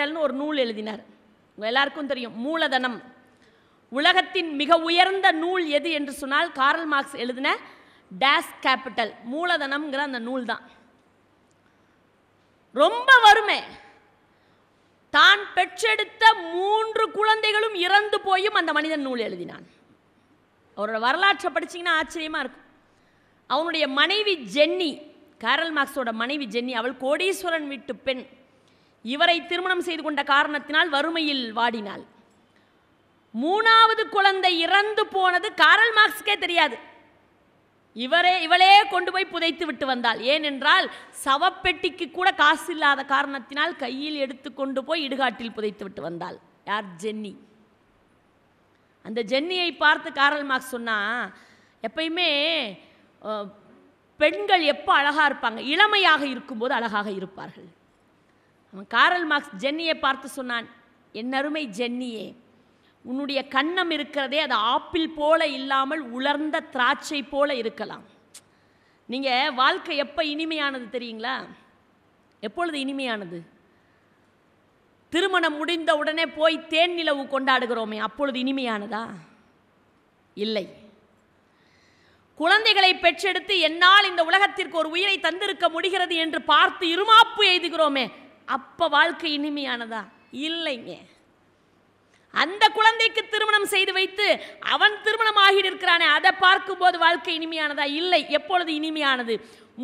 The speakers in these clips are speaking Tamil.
அரிஸ்டாட்டல்னு ஒரு நூல் எழுதினார் எல்லாருக்கும் தெரியும் மூலதனம் உலகத்தின் மிக உயர்ந்த நூல் எது என்று சொன்னால் காரல் மார்க்ஸ் எழுதின டேஸ் கேபிட்டல் மூலதனம்ங்கிற அந்த நூல் தான் ரொம்ப வறுமை தான் பெற்றெடுத்த மூன்று குழந்தைகளும் இறந்து போயும் அந்த மனிதன் நூல் எழுதினான் அவரோட வரலாற்றை படிச்சிங்கன்னா ஆச்சரியமாக இருக்கும் அவனுடைய மனைவி ஜென்னி காரல் மார்க்ஸோட மனைவி ஜென்னி அவள் கோடீஸ்வரன் வீட்டு பெண் இவரை திருமணம் செய்து கொண்ட காரணத்தினால் வறுமையில் வாடினாள் மூணாவது குழந்தை இறந்து போனது காரல் மார்க்ஸ்க்கே தெரியாது இவரே இவளே கொண்டு போய் புதைத்து விட்டு வந்தாள் ஏனென்றால் சவப்பெட்டிக்கு கூட காசு இல்லாத காரணத்தினால் கையில் எடுத்து கொண்டு போய் இடுகாட்டில் புதைத்து விட்டு வந்தாள் யார் ஜென்னி அந்த ஜென்னியை பார்த்து காரல் மார்க்ஸ் சொன்னால் எப்பயுமே பெண்கள் எப்போ அழகாக இருப்பாங்க இளமையாக இருக்கும்போது அழகாக இருப்பார்கள் காரல் மார்க்ஸ் ஜென்னியை பார்த்து சொன்னான் என் அருமை ஜென்னியே உன்னுடைய கண்ணம் இருக்கிறதே அது ஆப்பிள் போல இல்லாமல் உலர்ந்த திராட்சை போல இருக்கலாம் நீங்கள் வாழ்க்கை எப்போ இனிமையானது தெரியுங்களா எப்பொழுது இனிமையானது திருமணம் முடிந்த உடனே போய் தேன் நிலவு கொண்டாடுகிறோமே அப்பொழுது இனிமையானதா இல்லை குழந்தைகளை பெற்றெடுத்து என்னால் இந்த உலகத்திற்கு ஒரு உயிரை தந்திருக்க முடிகிறது என்று பார்த்து இருமாப்பு எழுதுகிறோமே அப்போ வாழ்க்கை இனிமையானதா இல்லைங்க அந்த குழந்தைக்கு திருமணம் செய்து வைத்து அவன் திருமணம் ஆகி இருக்கிறானே அதை பார்க்கும்போது வாழ்க்கை இனிமையானதா இல்லை எப்பொழுது இனிமையானது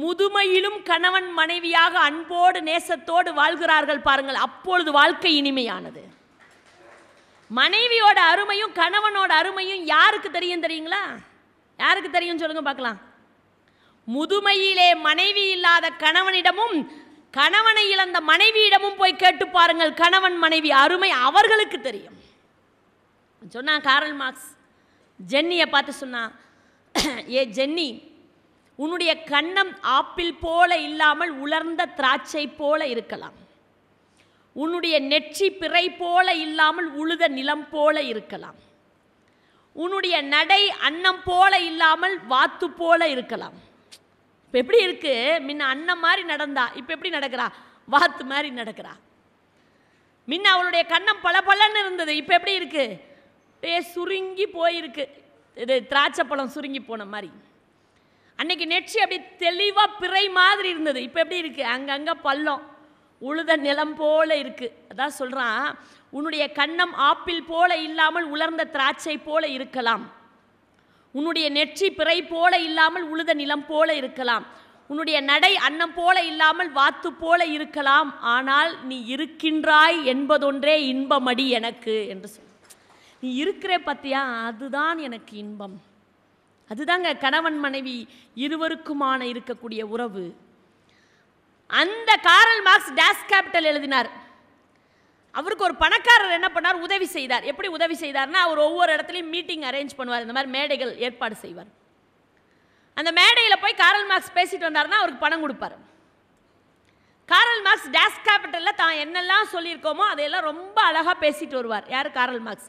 முதுமையிலும் கணவன் மனைவியாக அன்போடு நேசத்தோடு வாழ்கிறார்கள் பாருங்கள் அப்பொழுது வாழ்க்கை இனிமையானது மனைவியோட அருமையும் கணவனோட அருமையும் யாருக்கு தெரியும் தெரியுங்களா யாருக்கு தெரியும் சொல்லுங்க பார்க்கலாம் முதுமையிலே மனைவி இல்லாத கணவனிடமும் கணவனை இழந்த மனைவியிடமும் போய் கேட்டு பாருங்கள் கணவன் மனைவி அருமை அவர்களுக்கு தெரியும் சொன்னான் காரல் மார்க்ஸ் ஜென்னியை பார்த்து சொன்னான் ஏ ஜென்னி உன்னுடைய கண்ணம் ஆப்பிள் போல இல்லாமல் உலர்ந்த திராட்சை போல இருக்கலாம் உன்னுடைய நெற்றி பிறை போல இல்லாமல் உழுத நிலம் போல இருக்கலாம் உன்னுடைய நடை அன்னம் போல இல்லாமல் வாத்து போல இருக்கலாம் இப்போ எப்படி இருக்குது முன்ன அண்ணன் மாதிரி நடந்தா இப்போ எப்படி நடக்கிறா வாத்து மாதிரி நடக்கிறா முன்ன அவளுடைய கண்ணம் பல பலன்னு இருந்தது இப்போ எப்படி இருக்குது அப்படியே சுருங்கி போயிருக்கு இது திராட்சை பழம் சுருங்கி போன மாதிரி அன்னைக்கு நெற்றி அப்படி தெளிவாக பிறை மாதிரி இருந்தது இப்போ எப்படி இருக்குது அங்கங்கே பள்ளம் உழுத நிலம் போல இருக்குது அதான் சொல்கிறான் உன்னுடைய கண்ணம் ஆப்பிள் போல இல்லாமல் உலர்ந்த திராட்சை போல இருக்கலாம் உன்னுடைய நெற்றி பிறை போல இல்லாமல் உழுத நிலம் போல இருக்கலாம் உன்னுடைய நடை அன்னம் போல இல்லாமல் வாத்து போல இருக்கலாம் ஆனால் நீ இருக்கின்றாய் என்பதொன்றே இன்பமடி எனக்கு என்று சொல் நீ இருக்கிற பத்தியா அதுதான் எனக்கு இன்பம் அதுதாங்க கணவன் மனைவி இருவருக்குமான இருக்கக்கூடிய உறவு அந்த காரல் மார்க்ஸ் டேஸ் கேபிட்டல் எழுதினார் அவருக்கு ஒரு பணக்காரர் என்ன பண்ணார் உதவி செய்தார் எப்படி உதவி செய்தார்னா அவர் ஒவ்வொரு இடத்துலையும் மீட்டிங் அரேஞ்ச் பண்ணுவார் இந்த மாதிரி மேடைகள் ஏற்பாடு செய்வார் அந்த மேடையில் போய் காரல் மார்க்ஸ் பேசிட்டு வந்தார்னா அவருக்கு பணம் கொடுப்பார் காரல் மார்க்ஸ் டேஸ் கேபிட்டலில் தான் என்னெல்லாம் சொல்லியிருக்கோமோ அதையெல்லாம் ரொம்ப அழகாக பேசிட்டு வருவார் யார் காரல் மார்க்ஸ்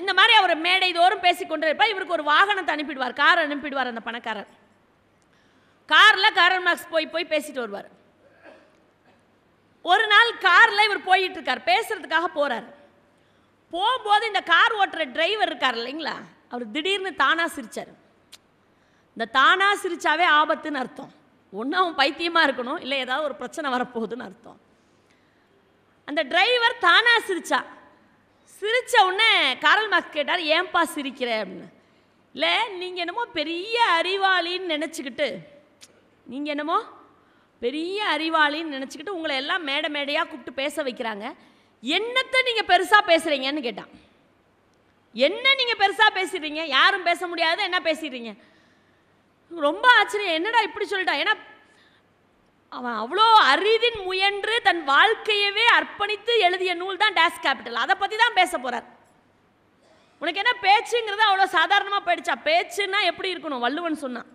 இந்த மாதிரி அவர் மேடை தோறும் கொண்டு இருப்பார் இவருக்கு ஒரு வாகனத்தை அனுப்பிடுவார் கார் அனுப்பிடுவார் அந்த பணக்காரர் காரில் காரல் மார்க்ஸ் போய் போய் பேசிட்டு வருவார் ஒரு நாள் காரில் இவர் இருக்கார் பேசுகிறதுக்காக போகிறார் போகும்போது இந்த கார் ஓட்டுற டிரைவர் இருக்கார் இல்லைங்களா அவர் திடீர்னு தானாக சிரிச்சார் இந்த தானாக சிரிச்சாவே ஆபத்துன்னு அர்த்தம் ஒன்று அவன் பைத்தியமாக இருக்கணும் இல்லை ஏதாவது ஒரு பிரச்சனை வரப்போகுதுன்னு அர்த்தம் அந்த டிரைவர் தானாக சிரிச்சா சிரித்த உடனே காரல் மாஸ் கேட்டார் ஏன்பா சிரிக்கிற அப்படின்னு இல்லை நீங்கள் என்னமோ பெரிய அறிவாளின்னு நினச்சிக்கிட்டு நீங்கள் என்னமோ பெரிய அறிவாளின்னு நினச்சிக்கிட்டு உங்களை எல்லாம் மேடை மேடையாக கூப்பிட்டு பேச வைக்கிறாங்க என்னத்தை நீங்கள் பெருசாக பேசுகிறீங்கன்னு கேட்டான் என்ன நீங்கள் பெருசாக பேசுகிறீங்க யாரும் பேச முடியாது என்ன பேசிடுறீங்க ரொம்ப ஆச்சரியம் என்னடா இப்படி சொல்லிட்டான் ஏன்னா அவன் அவ்வளோ அரிதின் முயன்று தன் வாழ்க்கையவே அர்ப்பணித்து எழுதிய நூல் தான் டேஸ் கேபிட்டல் அதை பற்றி தான் பேச போகிறார் உனக்கு என்ன பேச்சுங்கிறது அவ்வளோ சாதாரணமாக போயிடுச்சா பேச்சுன்னா எப்படி இருக்கணும் வள்ளுவன் சொன்னான்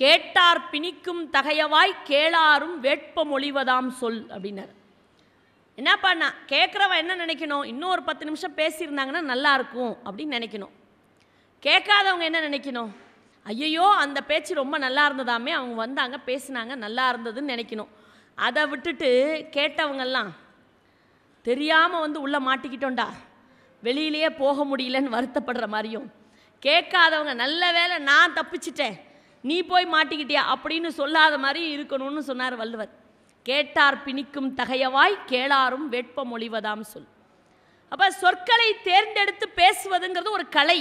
கேட்டார் பிணிக்கும் தகையவாய் கேளாரும் வேட்ப மொழிவதாம் சொல் அப்படின்னாரு என்ன பண்ணா கேட்குறவன் என்ன நினைக்கணும் இன்னும் ஒரு பத்து நிமிஷம் பேசியிருந்தாங்கன்னா நல்லாயிருக்கும் அப்படின்னு நினைக்கணும் கேட்காதவங்க என்ன நினைக்கணும் ஐயையோ அந்த பேச்சு ரொம்ப நல்லா இருந்ததாமே அவங்க வந்தாங்க பேசினாங்க நல்லா இருந்ததுன்னு நினைக்கணும் அதை விட்டுட்டு கேட்டவங்கெல்லாம் தெரியாமல் வந்து உள்ளே மாட்டிக்கிட்டோண்டா வெளியிலேயே போக முடியலன்னு வருத்தப்படுற மாதிரியும் கேட்காதவங்க நல்ல வேலை நான் தப்பிச்சிட்டேன் நீ போய் மாட்டிக்கிட்டியா அப்படின்னு சொல்லாத மாதிரி இருக்கணும்னு சொன்னார் வள்ளுவர் கேட்டார் பிணிக்கும் தகையவாய் கேளாரும் வெட்பமொழிவதாம் மொழிவதாம் சொல் அப்போ சொற்களை தேர்ந்தெடுத்து பேசுவதுங்கிறது ஒரு கலை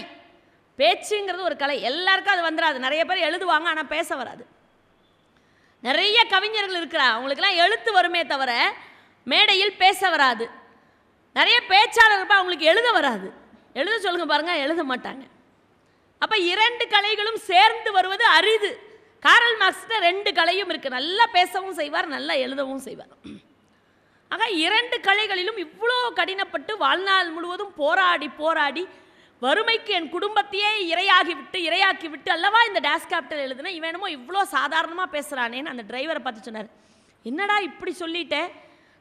பேச்சுங்கிறது ஒரு கலை எல்லாருக்கும் அது வந்துடாது நிறைய பேர் எழுதுவாங்க ஆனால் பேச வராது நிறைய கவிஞர்கள் இருக்கிறா அவங்களுக்கெல்லாம் எழுத்து வருமே தவிர மேடையில் பேச வராது நிறைய பேச்சாளர் இருப்பா அவங்களுக்கு எழுத வராது எழுத சொல்லுங்கள் பாருங்கள் எழுத மாட்டாங்க அப்போ இரண்டு கலைகளும் சேர்ந்து வருவது அரிது காரல் மார்க்ஸ்ட ரெண்டு கலையும் இருக்குது நல்லா பேசவும் செய்வார் நல்லா எழுதவும் செய்வார் ஆக இரண்டு கலைகளிலும் இவ்வளோ கடினப்பட்டு வாழ்நாள் முழுவதும் போராடி போராடி வறுமைக்கு என் குடும்பத்தையே இரையாகி விட்டு இரையாக்கி விட்டு அல்லவா இந்த டேஸ் கேபிட்டல் எழுதுனேன் இவனுமோ இவ்வளோ சாதாரணமாக பேசுகிறானேன்னு அந்த டிரைவரை பார்த்து சொன்னார் என்னடா இப்படி சொல்லிட்டேன்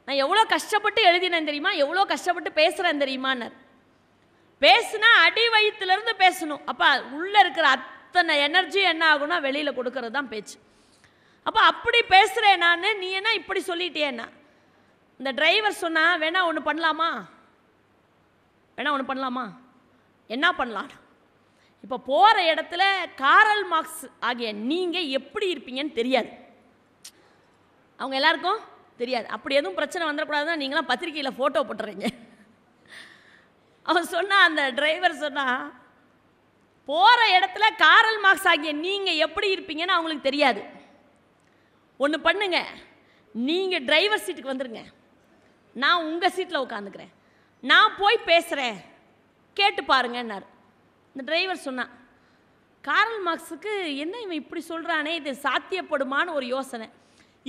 நான் எவ்வளோ கஷ்டப்பட்டு எழுதினேன் தெரியுமா எவ்வளோ கஷ்டப்பட்டு பேசுகிறேன் தெரியுமான்னார் பேசுனா அடி வயிற்றுலேருந்து பேசணும் அப்போ உள்ளே இருக்கிற அத்தனை எனர்ஜி என்ன ஆகும்னா வெளியில் கொடுக்கறது தான் பேச்சு அப்போ அப்படி பேசுகிறேன் நான் நீ என்ன இப்படி சொல்லிட்டேன்னா இந்த டிரைவர் சொன்னால் வேணா ஒன்று பண்ணலாமா வேணா ஒன்று பண்ணலாமா என்ன பண்ணலாம் இப்போ போகிற இடத்துல காரல் மார்க்ஸ் ஆகிய நீங்கள் எப்படி இருப்பீங்கன்னு தெரியாது அவங்க எல்லாருக்கும் தெரியாது அப்படி எதுவும் பிரச்சனை வந்துடக்கூடாதுன்னா நீங்களாம் பத்திரிகையில் ஃபோட்டோ போட்டுறீங்க அவன் சொன்னான் அந்த டிரைவர் சொன்னான் போகிற இடத்துல காரல் மார்க்ஸ் ஆகிய நீங்கள் எப்படி இருப்பீங்கன்னு அவங்களுக்கு தெரியாது ஒன்று பண்ணுங்க நீங்கள் டிரைவர் சீட்டுக்கு வந்துடுங்க நான் உங்கள் சீட்டில் உட்காந்துக்கிறேன் நான் போய் பேசுகிறேன் கேட்டு பாருங்கன்னார் இந்த டிரைவர் சொன்னான் காரல் மார்க்ஸுக்கு என்ன இவன் இப்படி சொல்கிறானே இது சாத்தியப்படுமான்னு ஒரு யோசனை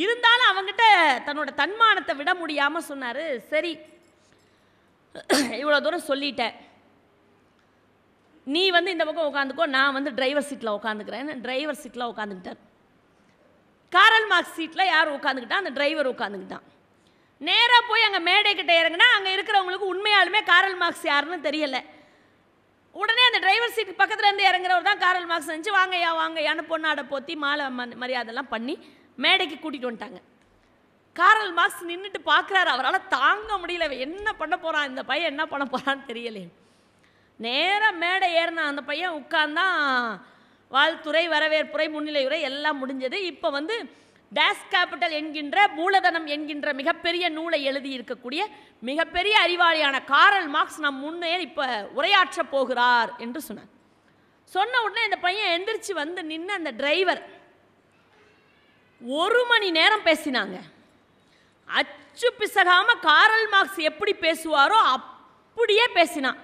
இருந்தாலும் அவங்ககிட்ட தன்னோட தன்மானத்தை விட முடியாமல் சொன்னார் சரி இவ்வளோ தூரம் சொல்லிட்டேன் நீ வந்து இந்த பக்கம் உட்காந்துக்கோ நான் வந்து டிரைவர் சீட்டில் உட்காந்துக்கிறேன் டிரைவர் சீட்டில் உட்காந்துக்கிட்டார் காரல் மார்க் சீட்டில் யார் உட்காந்துக்கிட்டா அந்த டிரைவர் உட்காந்துக்கிட்டான் நேராக போய் அங்கே மேடைக்கிட்ட இறங்கினா அங்கே இருக்கிறவங்களுக்கு உண்மையாலுமே காரல் மார்க்ஸ் யாருன்னு தெரியலை உடனே அந்த டிரைவர் சீட் பக்கத்தில் இருந்து இறங்குறவர் தான் காரல் மார்க்ஸ் செஞ்சு வாங்கையா வாங்கையான்னு பொண்ணாடை போத்தி மாலை மரியாதைலாம் பண்ணி மேடைக்கு கூட்டிகிட்டு வந்துட்டாங்க காரல் மார்க்ஸ் நின்றுட்டு பார்க்குறாரு அவரால் தாங்க முடியல என்ன பண்ண போகிறான் இந்த பையன் என்ன பண்ண போகிறான்னு தெரியலையே நேராக மேடை ஏறினான் அந்த பையன் உட்கார்ந்தான் வாழ்த்துறை வரவேற்புரை முன்னிலையுரை எல்லாம் முடிஞ்சது இப்போ வந்து டேஸ் கேபிட்டல் என்கின்ற மூலதனம் என்கின்ற மிகப்பெரிய நூலை எழுதி இருக்கக்கூடிய மிகப்பெரிய அறிவாளியான காரல் மார்க்ஸ் நம் முன்னே இப்போ உரையாற்ற போகிறார் என்று சொன்னார் சொன்ன உடனே இந்த பையன் எந்திரிச்சு வந்து நின்று அந்த டிரைவர் ஒரு மணி நேரம் பேசினாங்க அச்சு பிசகாமல் காரல் மார்க்ஸ் எப்படி பேசுவாரோ அப்படியே பேசினான்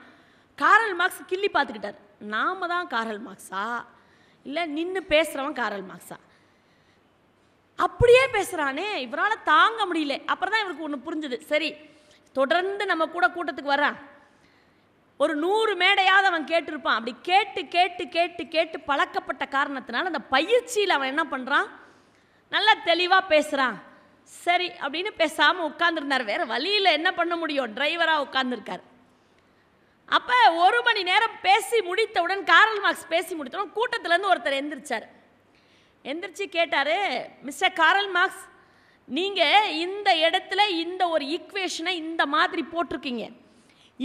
காரல் மார்க்ஸ் கிள்ளி பார்த்துக்கிட்டார் நாம தான் காரல் மார்க்ஸா இல்லை நின்று பேசுகிறவன் காரல் மார்க்ஸா அப்படியே பேசுகிறானே இவரால் தாங்க முடியல அப்புறம் தான் இவருக்கு ஒன்று புரிஞ்சுது சரி தொடர்ந்து நம்ம கூட கூட்டத்துக்கு வரான் ஒரு நூறு மேடையாவது அவன் கேட்டிருப்பான் அப்படி கேட்டு கேட்டு கேட்டு கேட்டு பழக்கப்பட்ட காரணத்தினால அந்த பயிற்சியில் அவன் என்ன பண்ணுறான் நல்லா தெளிவாக பேசுகிறான் சரி அப்படின்னு பேசாமல் உட்காந்துருந்தார் வேறு வழியில் என்ன பண்ண முடியும் டிரைவராக உட்காந்துருக்கார் அப்போ ஒரு மணி நேரம் பேசி முடித்தவுடன் காரல் மார்க்ஸ் பேசி முடித்தவுடன் கூட்டத்திலேருந்து ஒருத்தர் எந்திரிச்சார் எந்திரிச்சு கேட்டார் மிஸ்டர் காரல் மார்க்ஸ் நீங்கள் இந்த இடத்துல இந்த ஒரு ஈக்குவேஷனை இந்த மாதிரி போட்டிருக்கீங்க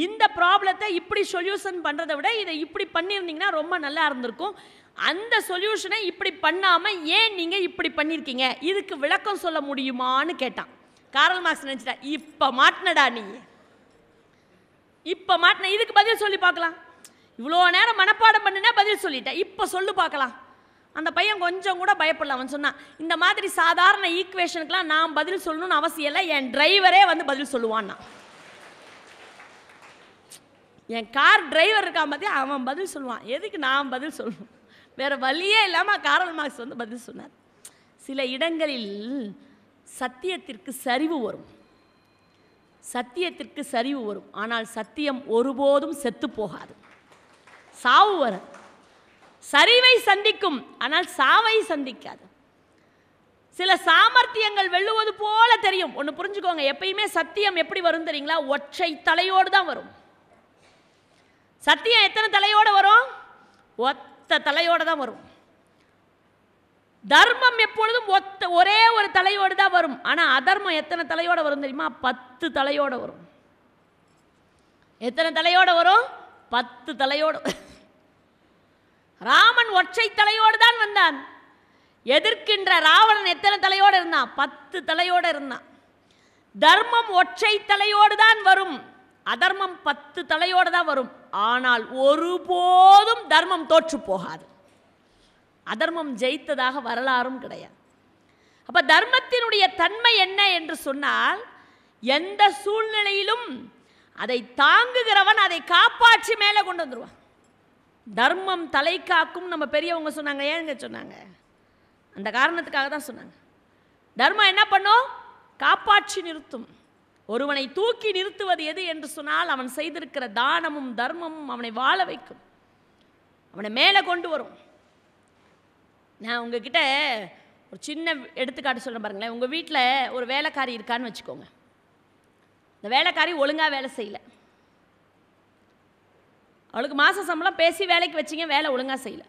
இந்த ப்ராப்ளத்தை இப்படி சொல்யூஷன் பண்ணுறதை விட இதை இப்படி பண்ணியிருந்தீங்கன்னா ரொம்ப நல்லா இருந்திருக்கும் அந்த சொல்யூஷனை இப்படி பண்ணாமல் ஏன் நீங்கள் இப்படி பண்ணியிருக்கீங்க இதுக்கு விளக்கம் சொல்ல முடியுமான்னு கேட்டான் காரல் மார்க்ஸ் நினச்சிட்டா இப்போ மாட்டினடா நீ இப்போ மாட்டின இதுக்கு பதில் சொல்லி பார்க்கலாம் இவ்வளோ நேரம் மனப்பாடம் பண்ணினா பதில் சொல்லிட்டேன் இப்போ சொல்லு பார்க்கலாம் அந்த பையன் கொஞ்சம் கூட பயப்படல அவன் சொன்னான் இந்த மாதிரி சாதாரண ஈக்குவேஷனுக்குலாம் நான் பதில் சொல்லணும்னு அவசியம் இல்லை என் டிரைவரே வந்து பதில் சொல்லுவான்னா என் கார் டிரைவர் இருக்கான் பார்த்தி அவன் பதில் சொல்லுவான் எதுக்கு நான் பதில் சொல்லணும் வேறு வழியே இல்லாமல் காரல் மார்க்ஸ் வந்து பதில் சொன்னார் சில இடங்களில் சத்தியத்திற்கு சரிவு வரும் சத்தியத்திற்கு சரிவு வரும் ஆனால் சத்தியம் ஒருபோதும் செத்து போகாது சாவு வரும் சரிவை சந்திக்கும் ஆனால் சாவை சந்திக்காது சில சாமர்த்தியங்கள் வெல்லுவது போல தெரியும் ஒன்று புரிஞ்சுக்கோங்க எப்பயுமே சத்தியம் எப்படி வரும் தெரியுங்களா ஒற்றை தலையோடு தான் வரும் சத்தியம் எத்தனை தலையோடு வரும் ஒத்த தலையோடு தான் வரும் தர்மம் எப்பொழுதும் ஒத்த ஒரே ஒரு தலையோடு தான் வரும் ஆனால் அதர்மம் எத்தனை தலையோடு வரும் தெரியுமா பத்து தலையோடு வரும் எத்தனை தலையோடு வரும் பத்து தலையோடு ராமன் ஒற்றை தலையோடு தான் வந்தான் எதிர்க்கின்ற ராவணன் எத்தனை தலையோடு இருந்தான் பத்து தலையோடு இருந்தான் தர்மம் ஒற்றை தலையோடு தான் வரும் அதர்மம் பத்து தலையோடு தான் வரும் ஆனால் ஒருபோதும் தர்மம் தோற்று போகாது அதர்மம் ஜெயித்ததாக வரலாறும் கிடையாது அப்போ தர்மத்தினுடைய தன்மை என்ன என்று சொன்னால் எந்த சூழ்நிலையிலும் அதை தாங்குகிறவன் அதை காப்பாற்றி மேலே கொண்டு வந்துடுவான் தர்மம் தலை காக்கும் நம்ம பெரியவங்க சொன்னாங்க ஏனுங்க சொன்னாங்க அந்த காரணத்துக்காக தான் சொன்னாங்க தர்மம் என்ன பண்ணும் காப்பாற்றி நிறுத்தும் ஒருவனை தூக்கி நிறுத்துவது எது என்று சொன்னால் அவன் செய்திருக்கிற தானமும் தர்மமும் அவனை வாழ வைக்கும் அவனை மேலே கொண்டு வரும் நான் உங்ககிட்ட ஒரு சின்ன எடுத்துக்காட்டு சொல்கிறேன் பாருங்களேன் உங்கள் வீட்டில் ஒரு வேலைக்காரி இருக்கான்னு வச்சுக்கோங்க இந்த வேலைக்காரி ஒழுங்காக வேலை செய்யலை அவளுக்கு மாத சம்பளம் பேசி வேலைக்கு வச்சிங்க வேலை ஒழுங்காக செய்யலை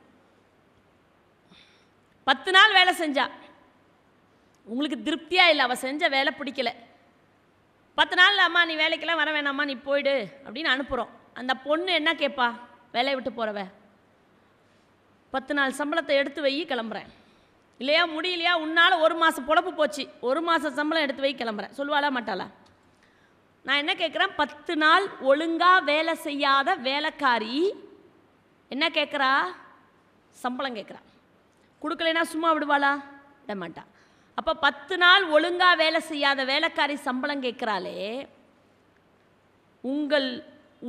பத்து நாள் வேலை செஞ்சா உங்களுக்கு திருப்தியாக இல்லை அவள் செஞ்ச வேலை பிடிக்கலை பத்து நாள் அம்மா நீ வேலைக்கெல்லாம் வர வேணாம்மா நீ போயிடு அப்படின்னு அனுப்புகிறோம் அந்த பொண்ணு என்ன கேட்பா வேலையை விட்டு போகிறவ பத்து நாள் சம்பளத்தை எடுத்து வை கிளம்புறேன் இல்லையா முடியலையா உன்னால் ஒரு மாதம் பொழப்பு போச்சு ஒரு மாதம் சம்பளம் எடுத்து வை கிளம்புறேன் சொல்லுவாளா மாட்டாளா நான் என்ன கேட்குறேன் பத்து நாள் ஒழுங்காக வேலை செய்யாத வேலைக்காரி என்ன கேட்குறா சம்பளம் கேட்குறா கொடுக்கலைன்னா சும்மா விடுவாளா விட மாட்டா அப்போ பத்து நாள் ஒழுங்காக வேலை செய்யாத வேலைக்காரி சம்பளம் கேட்குறாளே உங்கள்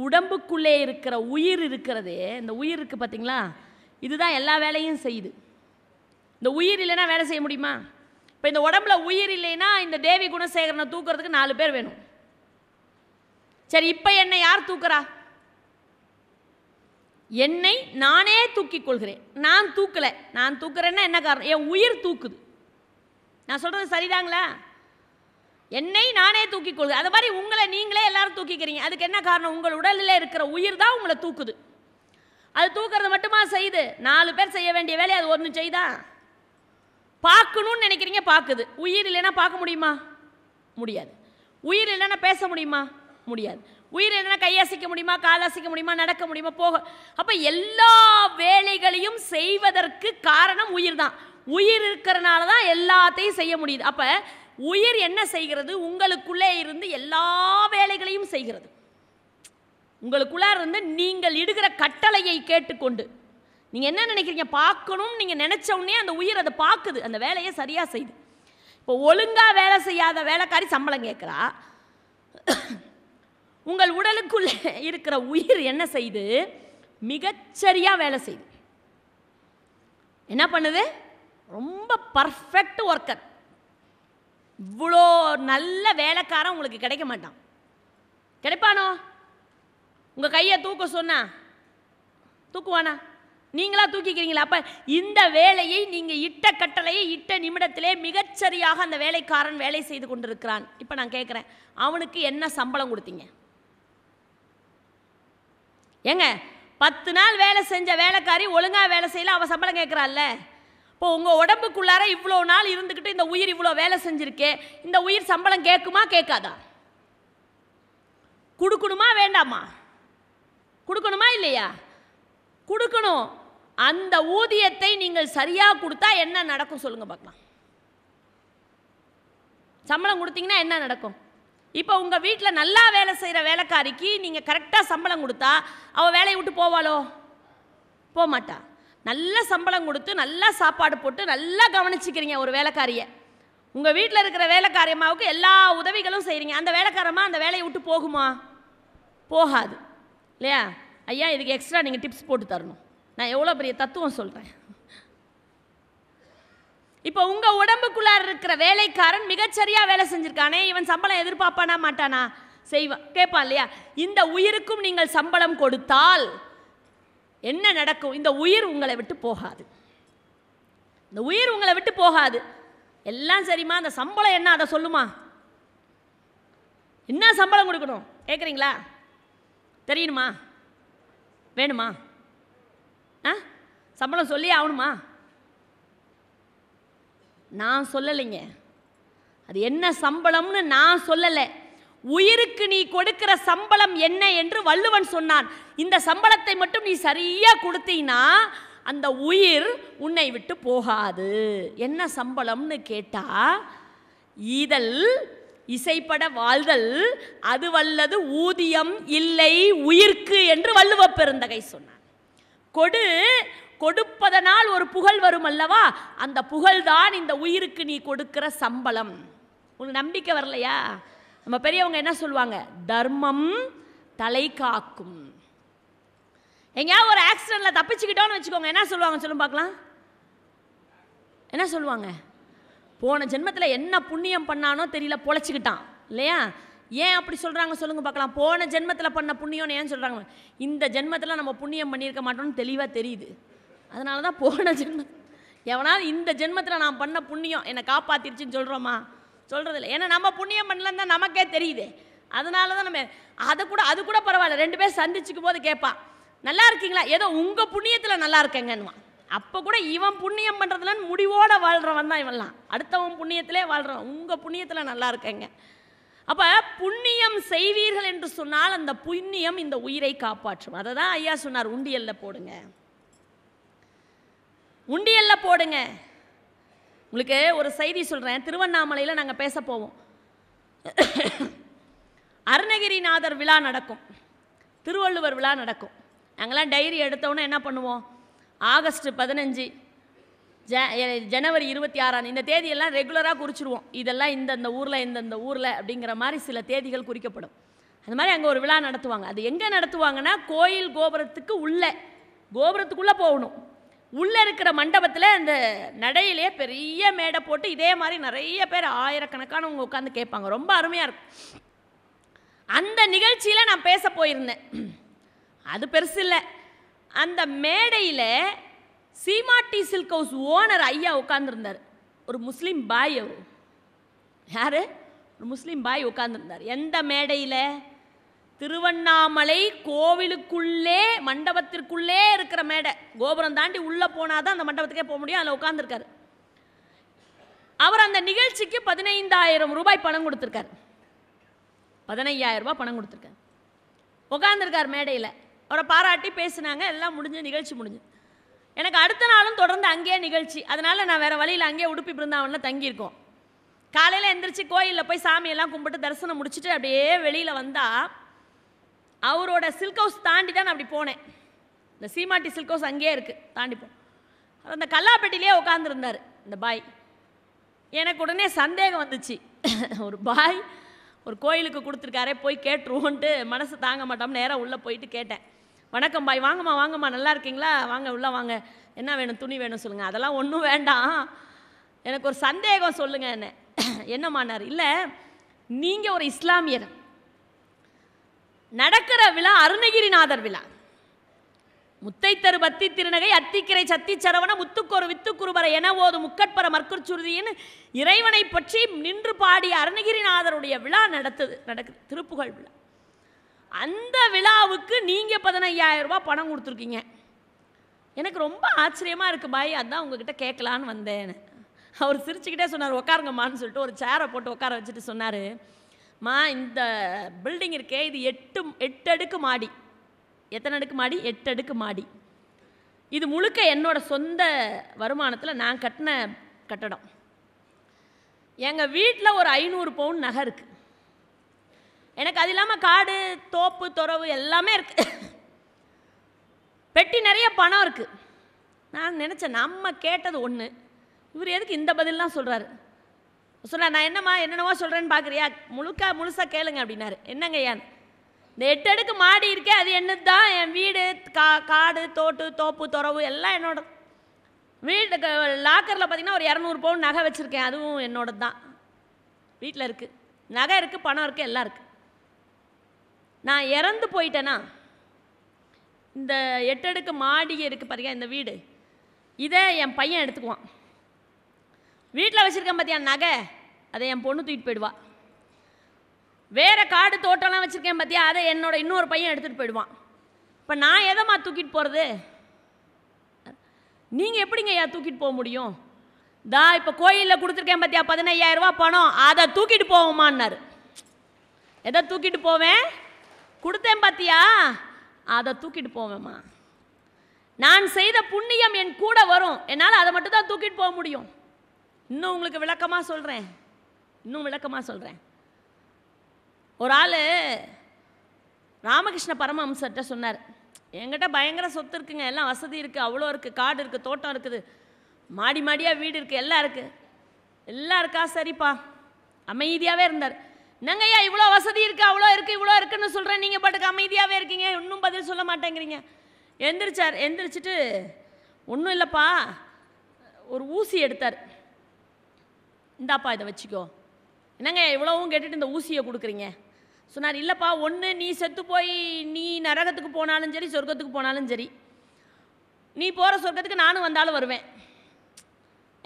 உடம்புக்குள்ளே இருக்கிற உயிர் இருக்கிறது இந்த உயிர் இருக்குது பார்த்தீங்களா இதுதான் எல்லா வேலையும் செய்யுது இந்த உயிர் இல்லைன்னா வேலை செய்ய முடியுமா இப்போ இந்த உடம்புல உயிர் இல்லைன்னா இந்த தேவி குணசேகரனை தூக்கிறதுக்கு நாலு பேர் வேணும் சரி இப்போ என்னை யார் தூக்குறா என்னை நானே தூக்கிக் கொள்கிறேன் நான் தூக்கலை நான் தூக்குறேன்னா என்ன காரணம் என் உயிர் தூக்குது நான் சொல்கிறது சரிதாங்களா என்னை நானே தூக்கி கொள்கு அது மாதிரி உங்களை நீங்களே எல்லாரும் தூக்கிக்கிறீங்க அதுக்கு என்ன காரணம் உங்கள் உடலில் இருக்கிற உயிர் தான் உங்களை தூக்குது அது தூக்குறது மட்டுமா செய்யுது நாலு பேர் செய்ய வேண்டிய வேலையை அது ஒன்று செய்தா பார்க்கணும்னு நினைக்கிறீங்க பார்க்குது உயிர் இல்லைன்னா பார்க்க முடியுமா முடியாது உயிர் இல்லைன்னா பேச முடியுமா முடியாது உயிர் இல்லைன்னா கையசிக்க முடியுமா காலாசிக்க முடியுமா நடக்க முடியுமா போக அப்போ எல்லா வேலைகளையும் செய்வதற்கு காரணம் உயிர் தான் உயிர் இருக்கிறனால தான் எல்லாத்தையும் செய்ய முடியுது அப்போ உயிர் என்ன செய்கிறது உங்களுக்குள்ளே இருந்து எல்லா வேலைகளையும் செய்கிறது உங்களுக்குள்ளே இருந்து நீங்கள் இடுகிற கட்டளையை கேட்டுக்கொண்டு நீங்கள் என்ன நினைக்கிறீங்க பார்க்கணும்னு நீங்கள் உடனே அந்த உயிர் அதை பார்க்குது அந்த வேலையை சரியாக செய்யுது இப்போ ஒழுங்காக வேலை செய்யாத வேலைக்காரி சம்பளம் கேட்குறா உங்கள் உடலுக்குள்ளே இருக்கிற உயிர் என்ன செய்யுது மிகச்சரியாக வேலை செய்யுது என்ன பண்ணுது ரொம்ப பர்ஃபெக்ட் ஒர்க்கர் இவ்வளோ நல்ல வேலைக்காரன் உங்களுக்கு கிடைக்க மாட்டான் கிடைப்பானோ உங்கள் கையை தூக்க சொன்னா தூக்குவானா நீங்களா தூக்கிக்கிறீங்களா அப்போ இந்த வேலையை நீங்கள் இட்ட கட்டளையை இட்ட நிமிடத்திலே மிகச்சரியாக அந்த வேலைக்காரன் வேலை செய்து கொண்டிருக்கிறான் இப்போ நான் கேட்குறேன் அவனுக்கு என்ன சம்பளம் கொடுத்தீங்க ஏங்க பத்து நாள் வேலை செஞ்ச வேலைக்காரி ஒழுங்காக வேலை செய்யல அவள் சம்பளம் கேட்குறாள்ல இப்போ உங்கள் உடம்புக்குள்ளார இவ்வளோ நாள் இருந்துக்கிட்டு இந்த உயிர் இவ்வளோ வேலை செஞ்சுருக்கே இந்த உயிர் சம்பளம் கேட்குமா கேட்காதா கொடுக்கணுமா வேண்டாமா கொடுக்கணுமா இல்லையா கொடுக்கணும் அந்த ஊதியத்தை நீங்கள் சரியாக கொடுத்தா என்ன நடக்கும் சொல்லுங்கள் பார்க்கலாம் சம்பளம் கொடுத்தீங்கன்னா என்ன நடக்கும் இப்போ உங்கள் வீட்டில் நல்லா வேலை செய்கிற வேலைக்காரிக்கு நீங்கள் கரெக்டாக சம்பளம் கொடுத்தா அவள் வேலையை விட்டு போவாளோ போக மாட்டா நல்ல சம்பளம் கொடுத்து நல்லா சாப்பாடு போட்டு நல்லா கவனிச்சிக்கிறீங்க ஒரு வேலைக்காரியை உங்கள் வீட்டில் இருக்கிற வேலைக்காரியம்மாவுக்கு எல்லா உதவிகளும் செய்கிறீங்க அந்த வேலைக்காரம்மா அந்த வேலையை விட்டு போகுமா போகாது இல்லையா ஐயா இதுக்கு எக்ஸ்ட்ரா நீங்கள் டிப்ஸ் போட்டு தரணும் நான் எவ்வளோ பெரிய தத்துவம் சொல்கிறேன் இப்போ உங்கள் உடம்புக்குள்ளார இருக்கிற வேலைக்காரன் மிகச்சரியாக வேலை செஞ்சுருக்கானே இவன் சம்பளம் எதிர்பார்ப்பானா மாட்டானா செய்வான் கேட்பான் இல்லையா இந்த உயிருக்கும் நீங்கள் சம்பளம் கொடுத்தால் என்ன நடக்கும் இந்த உயிர் உங்களை விட்டு போகாது இந்த உயிர் உங்களை விட்டு போகாது எல்லாம் சரிம்மா அந்த சம்பளம் என்ன அதை சொல்லுமா என்ன சம்பளம் கொடுக்கணும் கேட்குறீங்களா தெரியணுமா வேணுமா ஆ சம்பளம் சொல்லி ஆகணுமா நான் சொல்லலைங்க அது என்ன சம்பளம்னு நான் சொல்லலை உயிருக்கு நீ கொடுக்கிற சம்பளம் என்ன என்று வள்ளுவன் சொன்னான் இந்த சம்பளத்தை மட்டும் நீ சரியாக கொடுத்தீனா அந்த உயிர் உன்னை விட்டு போகாது என்ன சம்பளம்னு கேட்டா ஈதல் இசைப்பட வாழ்தல் அது வல்லது ஊதியம் இல்லை உயிர்க்கு என்று வள்ளுவ பெருந்தகை சொன்னான் கொடு கொடுப்பதனால் ஒரு புகழ் வரும் அல்லவா அந்த புகழ்தான் இந்த உயிருக்கு நீ கொடுக்கிற சம்பளம் உனக்கு நம்பிக்கை வரலையா நம்ம பெரியவங்க என்ன சொல்லுவாங்க தர்மம் தலை காக்கும் எங்கேயாவது ஒரு ஆக்சிடெண்ட்டில் தப்பிச்சுக்கிட்டோன்னு வச்சுக்கோங்க என்ன சொல்லுவாங்க சொல்லும் பார்க்கலாம் என்ன சொல்லுவாங்க போன ஜென்மத்தில் என்ன புண்ணியம் பண்ணானோ தெரியல பொழைச்சிக்கிட்டான் இல்லையா ஏன் அப்படி சொல்கிறாங்க சொல்லுங்கள் பார்க்கலாம் போன ஜென்மத்தில் பண்ண புண்ணியம்னு ஏன் சொல்கிறாங்க இந்த ஜென்மத்தில் நம்ம புண்ணியம் பண்ணியிருக்க மாட்டோம்னு தெளிவாக தெரியுது அதனால தான் போன ஜென்மம் எவனால் இந்த ஜென்மத்தில் நான் பண்ண புண்ணியம் என்னை காப்பாற்றிருச்சுன்னு சொல்கிறோமா சொல்கிறதில்ல ஏன்னா நம்ம புண்ணியம் பண்ணலன்னு தான் நமக்கே தெரியுது அதனால தான் நம்ம அதை கூட அது கூட பரவாயில்ல ரெண்டு பேர் சந்திச்சுக்கும் போது கேட்பான் நல்லா இருக்கீங்களா ஏதோ உங்கள் புண்ணியத்தில் நல்லா இருக்கேங்கன்னுவான் அப்போ கூட இவன் புண்ணியம் பண்ணுறதுலன்னு முடிவோடு வாழ்கிறவன் தான் இவன்லாம் அடுத்தவன் புண்ணியத்திலே வாழ்கிறவன் உங்கள் புண்ணியத்தில் நல்லா இருக்கேங்க அப்போ புண்ணியம் செய்வீர்கள் என்று சொன்னால் அந்த புண்ணியம் இந்த உயிரை காப்பாற்றும் அதை தான் ஐயா சொன்னார் உண்டியலில் போடுங்க உண்டியலில் போடுங்க உங்களுக்கு ஒரு செய்தி சொல்கிறேன் திருவண்ணாமலையில் நாங்கள் பேச போவோம் அருணகிரிநாதர் விழா நடக்கும் திருவள்ளுவர் விழா நடக்கும் நாங்களாம் டைரி எடுத்தோன்னே என்ன பண்ணுவோம் ஆகஸ்ட் பதினஞ்சு ஜ ஜனவரி இருபத்தி ஆறாம் இந்த தேதியெல்லாம் ரெகுலராக குறிச்சிடுவோம் இதெல்லாம் இந்தந்த ஊரில் இந்தந்த ஊரில் அப்படிங்கிற மாதிரி சில தேதிகள் குறிக்கப்படும் அந்த மாதிரி அங்கே ஒரு விழா நடத்துவாங்க அது எங்கே நடத்துவாங்கன்னா கோயில் கோபுரத்துக்கு உள்ளே கோபுரத்துக்குள்ளே போகணும் உள்ளே இருக்கிற மண்டபத்தில் அந்த நடையிலே பெரிய மேடை போட்டு இதே மாதிரி நிறைய பேர் ஆயிரக்கணக்கானவங்க உட்காந்து கேட்பாங்க ரொம்ப அருமையாக இருக்கும் அந்த நிகழ்ச்சியில் நான் பேச போயிருந்தேன் அது பெருசு இல்லை அந்த மேடையில் சீமாட்டி சில்க் ஹவுஸ் ஓனர் ஐயா உட்காந்துருந்தார் ஒரு முஸ்லீம் பாய் அவர் யார் ஒரு முஸ்லீம் பாய் உட்காந்துருந்தார் எந்த மேடையில் திருவண்ணாமலை கோவிலுக்குள்ளே மண்டபத்திற்குள்ளே இருக்கிற மேடை கோபுரம் தாண்டி உள்ளே போனால் தான் அந்த மண்டபத்துக்கே போக முடியும் அதில் உட்காந்துருக்காரு அவர் அந்த நிகழ்ச்சிக்கு பதினைந்தாயிரம் ரூபாய் பணம் கொடுத்துருக்காரு பதினையாயிரம் ரூபாய் பணம் கொடுத்துருக்காரு உட்காந்துருக்கார் மேடையில் அவரை பாராட்டி பேசினாங்க எல்லாம் முடிஞ்சு நிகழ்ச்சி முடிஞ்சு எனக்கு அடுத்த நாளும் தொடர்ந்து அங்கேயே நிகழ்ச்சி அதனால் நான் வேறு வழியில் அங்கேயே உடுப்பி பிருந்தாவனில் தங்கியிருக்கோம் காலையில் எந்திரிச்சு கோயிலில் போய் சாமியெல்லாம் கும்பிட்டு தரிசனம் முடிச்சுட்டு அப்படியே வெளியில் வந்தால் அவரோட சில்க் ஹவுஸ் தாண்டி தான் நான் அப்படி போனேன் இந்த சீமாட்டி சில்க் ஹவுஸ் அங்கேயே இருக்குது தாண்டி போ அந்த கல்லாப்பட்டிலேயே உட்காந்துருந்தார் இந்த பாய் எனக்கு உடனே சந்தேகம் வந்துச்சு ஒரு பாய் ஒரு கோயிலுக்கு கொடுத்துருக்காரே போய் கேட்டுருவோன்ட்டு மனசு தாங்க மாட்டோம்னு நேராக உள்ளே போயிட்டு கேட்டேன் வணக்கம் பாய் வாங்கம்மா வாங்கம்மா நல்லா இருக்கீங்களா வாங்க உள்ளே வாங்க என்ன வேணும் துணி வேணும் சொல்லுங்கள் அதெல்லாம் ஒன்றும் வேண்டாம் எனக்கு ஒரு சந்தேகம் சொல்லுங்கள் என்ன என்னமானார் இல்லை நீங்கள் ஒரு இஸ்லாமியர் நடக்கிற விழா அருணகிரிநாதர் விழா முத்தைத்தரு பத்தி திருநகை அத்திக்கிரை சத்தி சரவண முத்துக்கொரு வித்துக்குருபர என ஓது முக்கட்பர மற்குச்சுருதியின் இறைவனை பற்றி நின்று பாடிய அருணகிரிநாதருடைய விழா நடத்துது நடக்குது திருப்புகழ் விழா அந்த விழாவுக்கு நீங்கள் பதினையாயிரம் ரூபாய் பணம் கொடுத்துருக்கீங்க எனக்கு ரொம்ப ஆச்சரியமாக இருக்குது பாய் அதான் உங்ககிட்ட கேட்கலான்னு வந்தேன் அவர் சிரிச்சுக்கிட்டே சொன்னார் உட்காருங்கம்மான்னு சொல்லிட்டு ஒரு சேரை போட்டு உட்கார வச்சுட்டு சொன்னார் மா இந்த பில்டிங் இருக்கே இது எட்டு எட்டு அடுக்கு மாடி எத்தனை அடுக்கு மாடி எட்டு அடுக்கு மாடி இது முழுக்க என்னோடய சொந்த வருமானத்தில் நான் கட்டின கட்டடம் எங்கள் வீட்டில் ஒரு ஐநூறு பவுன் நகை இருக்குது எனக்கு அது இல்லாமல் காடு தோப்பு துறவு எல்லாமே இருக்குது பெட்டி நிறைய பணம் இருக்குது நான் நினச்சேன் நம்ம கேட்டது ஒன்று இவர் எதுக்கு இந்த பதிலெலாம் சொல்கிறாரு சொல்ல நான் என்னம்மா என்னென்னவோ சொல்கிறேன்னு பார்க்குறியா முழுக்க முழுசாக கேளுங்க அப்படின்னாரு என்னங்க ஏன் இந்த எட்டு அடுக்கு மாடி இருக்கே அது என்னது தான் என் வீடு கா காடு தோட்டு தோப்பு துறவு எல்லாம் என்னோட வீடு லாக்கரில் பார்த்திங்கன்னா ஒரு இரநூறு பவுன் நகை வச்சுருக்கேன் அதுவும் என்னோடது தான் வீட்டில் இருக்குது நகை இருக்குது பணம் இருக்குது எல்லாம் இருக்குது நான் இறந்து போயிட்டேன்னா இந்த எட்டு அடுக்கு மாடி இருக்குது பார்த்தீங்க இந்த வீடு இதை என் பையன் எடுத்துக்குவான் வீட்டில் வச்சுருக்கேன் பார்த்தியா நகை அதை என் பொண்ணு தூக்கிட்டு போயிடுவா வேறு காடு தோட்டம்லாம் வச்சுருக்கேன் பார்த்தியா அதை என்னோட இன்னொரு பையன் எடுத்துகிட்டு போயிடுவான் இப்போ நான் எதைம்மா தூக்கிட்டு போகிறது நீங்கள் எப்படிங்க ஐயா தூக்கிட்டு போக முடியும் தா இப்போ கோயிலில் கொடுத்துருக்கேன் பார்த்தியா பதினையாயிரரூபா பணம் அதை தூக்கிட்டு போவோமான்னாரு எதை தூக்கிட்டு போவேன் கொடுத்தேன் பார்த்தியா அதை தூக்கிட்டு போவேம்மா நான் செய்த புண்ணியம் என் கூட வரும் என்னால் அதை மட்டும் தான் தூக்கிட்டு போக முடியும் இன்னும் உங்களுக்கு விளக்கமாக சொல்கிறேன் இன்னும் விளக்கமாக சொல்கிறேன் ஒரு ஆள் ராமகிருஷ்ண பரமஹம்சர்கிட்ட சொன்னார் என்கிட்ட பயங்கர சொத்து இருக்குங்க எல்லாம் வசதி இருக்குது அவ்வளோ இருக்குது காடு இருக்குது தோட்டம் இருக்குது மாடி மாடியாக வீடு இருக்குது எல்லாம் இருக்குது எல்லாம் இருக்கா சரிப்பா அமைதியாகவே இருந்தார் என்னங்கய்யா இவ்வளோ வசதி இருக்குது அவ்வளோ இருக்குது இவ்வளோ இருக்குன்னு சொல்கிறேன் நீங்கள் பாட்டுக்கு அமைதியாகவே இருக்கீங்க இன்னும் பதில் சொல்ல மாட்டேங்கிறீங்க எந்திரிச்சார் எந்திரிச்சிட்டு ஒன்றும் இல்லைப்பா ஒரு ஊசி எடுத்தார் இந்தாப்பா இதை வச்சுக்கோ என்னங்க இவ்வளவும் கேட்டுட்டு இந்த ஊசியை கொடுக்குறீங்க சொன்னார் இல்லைப்பா ஒன்று நீ செத்து போய் நீ நரகத்துக்கு போனாலும் சரி சொர்க்கத்துக்கு போனாலும் சரி நீ போகிற சொர்க்கத்துக்கு நானும் வந்தாலும் வருவேன்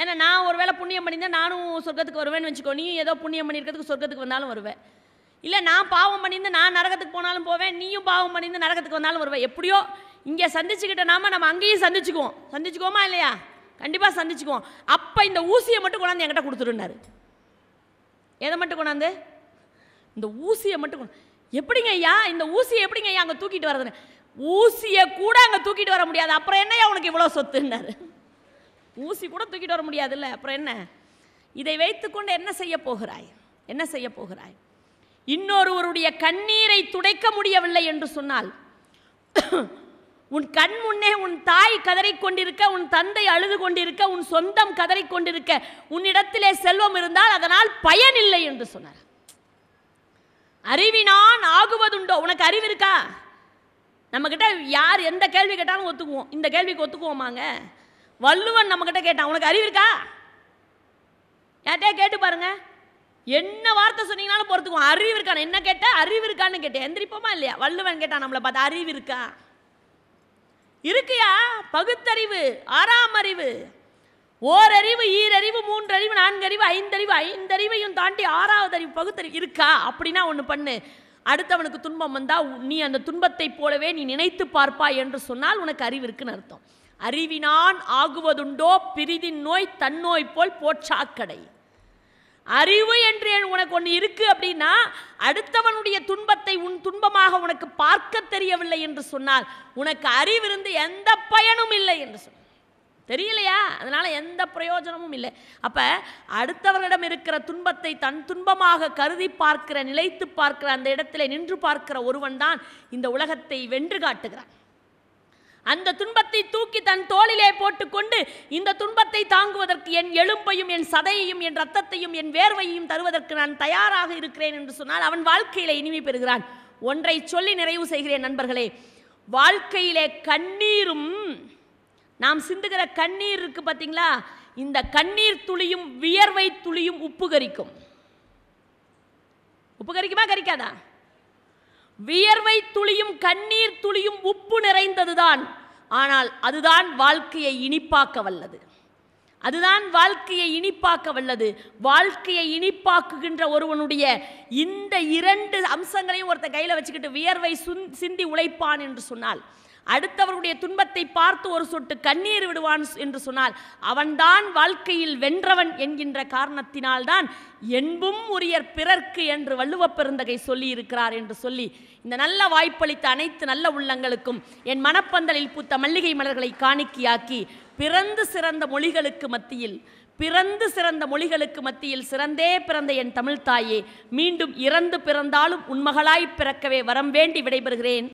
ஏன்னா நான் ஒரு வேளை புண்ணியம் பண்ணியிருந்தேன் நானும் சொர்க்கத்துக்கு வருவேன்னு வச்சுக்கோ நீயும் ஏதோ புண்ணியம் பண்ணியிருக்கிறதுக்கு சொர்க்கத்துக்கு வந்தாலும் வருவேன் இல்லை நான் பாவம் பண்ணியிருந்து நான் நரகத்துக்கு போனாலும் போவேன் நீயும் பாவம் பண்ணியிருந்து நரகத்துக்கு வந்தாலும் வருவேன் எப்படியோ இங்கே சந்திச்சுக்கிட்டே நாம நம்ம அங்கேயும் சந்திச்சுக்குவோம் சந்திச்சுக்குவோமா இல்லையா கண்டிப்பாக சந்திச்சுக்குவோம் அப்போ இந்த ஊசியை மட்டும் கொண்டாந்து என்கிட்ட கொடுத்துருந்தாரு எதை மட்டும் கொண்டாந்து இந்த ஊசியை மட்டும் கொண்டு எப்படிங்க ஐயா இந்த ஊசியை எப்படிங்க ஐயா அங்கே தூக்கிட்டு வர்றதுன்னு ஊசியை கூட அங்கே தூக்கிட்டு வர முடியாது அப்புறம் என்னையா உனக்கு இவ்வளோ சொத்துன்னாரு ஊசி கூட தூக்கிட்டு வர முடியாதுல்ல அப்புறம் என்ன இதை வைத்துக்கொண்டு என்ன செய்ய போகிறாய் என்ன செய்ய போகிறாய் இன்னொருவருடைய கண்ணீரை துடைக்க முடியவில்லை என்று சொன்னால் உன் கண் முன்னே உன் தாய் கதறிக் கொண்டிருக்க உன் தந்தை அழுது கொண்டிருக்க உன் சொந்தம் கதறிக் கொண்டிருக்க உன்னிடத்திலே செல்வம் இருந்தால் அதனால் பயன் இல்லை என்று சொன்னார் அறிவினான் ஆகுவதுண்டோ உனக்கு அறிவு இருக்கா நம்மக்கிட்ட யார் எந்த கேள்வி கேட்டாலும் ஒத்துக்குவோம் இந்த கேள்விக்கு ஒத்துக்குவோமாங்க வள்ளுவன் நம்மக்கிட்ட கேட்டான் உனக்கு அறிவு இருக்கா யார்கிட்டயா கேட்டு பாருங்க என்ன வார்த்தை சொன்னீங்கனாலும் பொறுத்துக்குவோம் அறிவு இருக்கான்னு என்ன கேட்டால் அறிவு இருக்கான்னு கேட்டேன் எந்திரிப்போமா இல்லையா வள்ளுவன் கேட்டான் நம்மளை பார்த்து அறிவு இருக்கா இருக்கியா பகுத்தறிவு ஆறாம் அறிவு ஓரறிவு ஈரறிவு மூன்றறிவு நான்கறிவு ஐந்தறிவு ஐந்தறிவையும் தாண்டி ஆறாவது அறிவு பகுத்தறிவு இருக்கா அப்படின்னா ஒன்று பண்ணு அடுத்தவனுக்கு துன்பம் வந்தால் நீ அந்த துன்பத்தைப் போலவே நீ நினைத்து பார்ப்பாய் என்று சொன்னால் உனக்கு அறிவு இருக்குன்னு அர்த்தம் அறிவினான் ஆகுவதுண்டோ பிரிதின் நோய் தன்னோய் போல் போற்றாக்கடை அறிவு என்று உனக்கு ஒன்று இருக்குது அப்படின்னா அடுத்தவனுடைய துன்பத்தை உன் துன்பமாக உனக்கு பார்க்க தெரியவில்லை என்று சொன்னால் உனக்கு அறிவிருந்து எந்த பயனும் இல்லை என்று சொன்ன தெரியலையா அதனால் எந்த பிரயோஜனமும் இல்லை அப்போ அடுத்தவர்களிடம் இருக்கிற துன்பத்தை தன் துன்பமாக கருதி பார்க்கிற நிலைத்து பார்க்கிற அந்த இடத்துல நின்று பார்க்கிற ஒருவன் தான் இந்த உலகத்தை வென்று காட்டுகிறான் அந்த துன்பத்தை தூக்கி தன் தோளிலே போட்டுக்கொண்டு இந்த துன்பத்தை தாங்குவதற்கு என் எலும்பையும் என் சதையையும் என் ரத்தத்தையும் என் வேர்வையையும் தருவதற்கு நான் தயாராக இருக்கிறேன் என்று சொன்னால் அவன் வாழ்க்கையில இனிமை பெறுகிறான் ஒன்றை சொல்லி நிறைவு செய்கிறேன் நண்பர்களே வாழ்க்கையிலே கண்ணீரும் நாம் சிந்துகிற கண்ணீர் இருக்கு பார்த்தீங்களா இந்த கண்ணீர் துளியும் வியர்வை துளியும் உப்பு உப்புகரிக்குமா உப்பு கரிக்காதா வியர்வை துளியும் கண்ணீர் துளியும் உப்பு நிறைந்ததுதான் ஆனால் அதுதான் வாழ்க்கையை இனிப்பாக்க வல்லது அதுதான் வாழ்க்கையை இனிப்பாக்க வல்லது வாழ்க்கையை இனிப்பாக்குகின்ற ஒருவனுடைய இந்த இரண்டு அம்சங்களையும் ஒருத்த கையில் வச்சுக்கிட்டு வியர்வை சுந் சிந்தி உழைப்பான் என்று சொன்னால் அடுத்தவருடைய துன்பத்தை பார்த்து ஒரு சொட்டு கண்ணீர் விடுவான் என்று சொன்னால் அவன்தான் வாழ்க்கையில் வென்றவன் என்கின்ற காரணத்தினால்தான் என்பும் உரியர் பிறர்க்கு என்று வள்ளுவப் பெருந்தகை சொல்லி இருக்கிறார் என்று சொல்லி இந்த நல்ல வாய்ப்பளித்த அனைத்து நல்ல உள்ளங்களுக்கும் என் மனப்பந்தலில் பூத்த மல்லிகை மலர்களை காணிக்கையாக்கி பிறந்து சிறந்த மொழிகளுக்கு மத்தியில் பிறந்து சிறந்த மொழிகளுக்கு மத்தியில் சிறந்தே பிறந்த என் தமிழ்தாயே மீண்டும் இறந்து பிறந்தாலும் உன்மகளாய் பிறக்கவே வரம் வேண்டி விடைபெறுகிறேன்